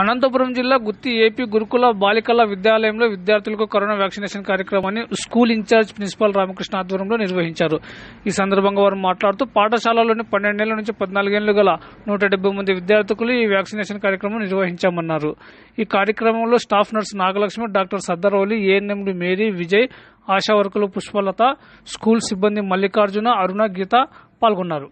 అనంతపురం జిల్లా గుత్తి ఏపీ గురుకుల బాలికల విద్యాలయంలో విద్యార్థులకు కరోనా వ్యాక్సినేషన్ కార్యక్రమాన్ని స్కూల్ ఇన్ఛార్జ్ ప్రిన్సిపాల్ రామకృష్ణ ఆధ్వర్యంలో నిర్వహించారు ఈ సందర్భంగా వారు మాట్లాడుతూ పాఠశాలలోని పన్నెండేళ్ల నుంచి పద్నాలుగేళ్లు గల నూట మంది విద్యార్థులు ఈ వ్యాక్సినేషన్ కార్యక్రమం నిర్వహించామన్నారు ఈ కార్యక్రమంలో స్టాఫ్ నర్స్ నాగలక్ష్మి డాక్టర్ సద్దరౌలి ఏఎన్ఎండి మేరీ విజయ్ ఆశా వర్కులు పుష్పలత స్కూల్ సిబ్బంది మల్లికార్జున అరుణ గీత పాల్గొన్నారు